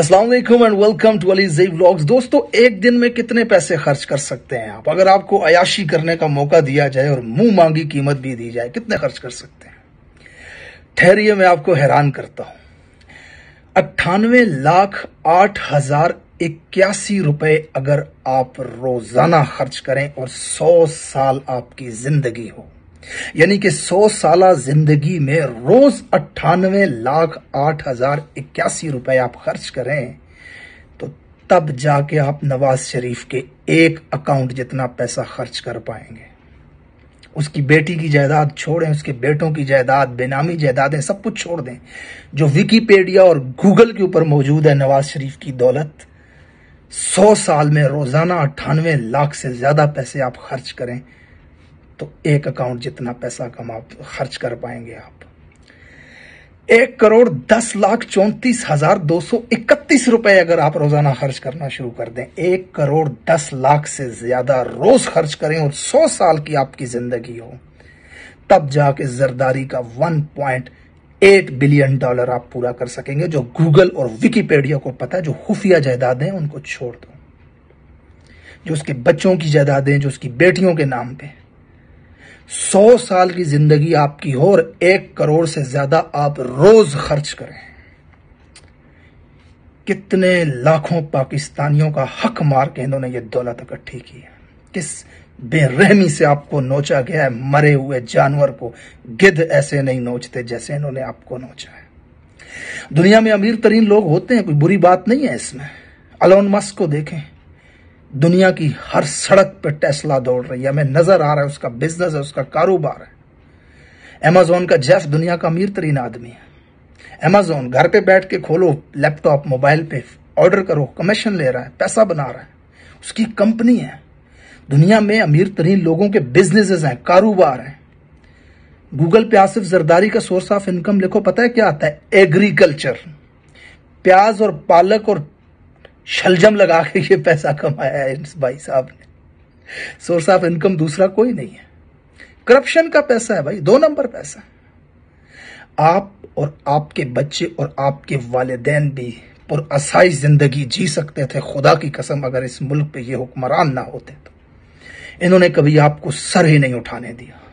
असलाकुम and welcome to Ali ji blogs दोस्तों एक दिन में कितने पैसे खर्च कर सकते हैं आप अगर आपको अयाशी करने का मौका दिया जाए और मुंह मांगी कीमत भी दी जाए कितने खर्च कर सकते हैं ठहरिए मैं आपको हैरान करता हूं अट्ठानवे लाख आठ हजार इक्यासी रुपए अगर आप रोजाना खर्च करें और सौ साल आपकी जिंदगी हो यानी कि 100 साल जिंदगी में रोज अट्ठानवे लाख आठ हजार इक्यासी रुपए आप खर्च करें तो तब जाके आप नवाज शरीफ के एक अकाउंट जितना पैसा खर्च कर पाएंगे उसकी बेटी की जायदाद छोड़ें उसके बेटों की जायदाद बेनामी जायदादें सब कुछ छोड़ दें जो विकीपीडिया और गूगल के ऊपर मौजूद है नवाज शरीफ की दौलत सौ साल में रोजाना अट्ठानवे लाख से ज्यादा पैसे आप खर्च करें तो एक अकाउंट जितना पैसा कमा तो खर्च कर पाएंगे आप एक करोड़ दस लाख चौंतीस हजार दो सौ इकतीस रुपए अगर आप रोजाना खर्च करना शुरू कर दें एक करोड़ दस लाख से ज्यादा रोज खर्च करें और सौ साल की आपकी जिंदगी हो तब जाके जरदारी का one point eight billion dollar आप पूरा कर सकेंगे जो गूगल और विकीपीडिया को पता है जो खुफिया जायदादें उनको छोड़ दो जो उसके बच्चों की जायदादें जो उसकी बेटियों के नाम पे सौ साल की जिंदगी आपकी हो और एक करोड़ से ज्यादा आप रोज खर्च करें कितने लाखों पाकिस्तानियों का हक मार के इन्होंने ये दौलत इकट्ठी की है किस बेरहमी से आपको नोचा गया है मरे हुए जानवर को गिद्ध ऐसे नहीं नोचते जैसे इन्होंने आपको नोचा है दुनिया में अमीर तरीन लोग होते हैं कोई बुरी बात नहीं है इसमें अलोन मस्क को देखें दुनिया की हर सड़क पर टेस्ला दौड़ रही है हमें नजर आ रहा है उसका बिजनेस है उसका कारोबार है एमेजोन का जेफ दुनिया का अमीर तरीन आदमी है एमेजोन घर पे बैठ के खोलो लैपटॉप मोबाइल पे ऑर्डर करो कमीशन ले रहा है पैसा बना रहा है उसकी कंपनी है दुनिया में अमीर तरीन लोगों के बिजनेसेस हैं कारोबार हैं गूगल पे आसिफ जरदारी का सोर्स ऑफ इनकम लिखो पता है क्या आता है एग्रीकल्चर प्याज और पालक और शलजम लगा के ये पैसा कमाया है इस भाई साहब ने सोर्स ऑफ इनकम दूसरा कोई नहीं है करप्शन का पैसा है भाई दो नंबर पैसा आप और आपके बच्चे और आपके वालदेन भी पुरसाइश जिंदगी जी सकते थे खुदा की कसम अगर इस मुल्क पे ये हुक्मरान ना होते तो इन्होंने कभी आपको सर ही नहीं उठाने दिया